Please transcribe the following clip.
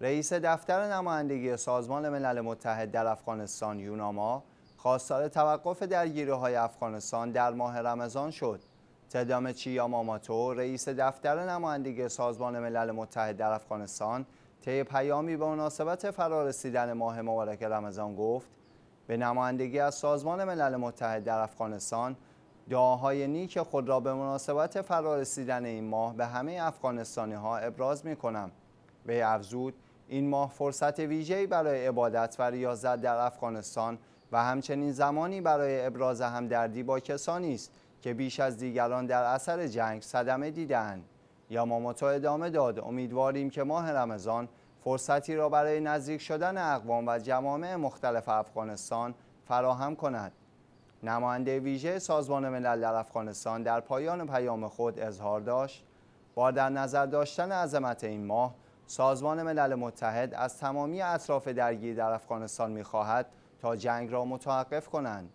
رئیس دفتر نمایندگی سازمان ملل متحد در افغانستان یوناما خواستار توقف درگیری های افغانستان در ماه رمضان شد. تدام ماماتو رئیس دفتر نمایندگی سازمان ملل متحد در افغانستان طی پیامی به مناسبت فرارسیدن ماه مبارک رمضان گفت به نمایندگی از سازمان ملل متحد در افغانستان دعاهای نیک خود را به مناسبت فرارسیدن این ماه به همه افغانستانی ها ابراز می کنم. افزود این ماه فرصت ویژه‌ای برای عبادت و ریاضت در افغانستان و همچنین زمانی برای ابراز همدردی با کسانی است که بیش از دیگران در اثر جنگ صدمه یا یاماموتو ادامه داد امیدواریم که ماه رمضان فرصتی را برای نزدیک شدن اقوام و جوامع مختلف افغانستان فراهم کند نماینده ویژه سازمان ملل در افغانستان در پایان پیام خود اظهار داشت با در نظر داشتن عظمت این ماه سازمان ملل متحد از تمامی اطراف درگیر در افغانستان میخواهد تا جنگ را متوقف کنند.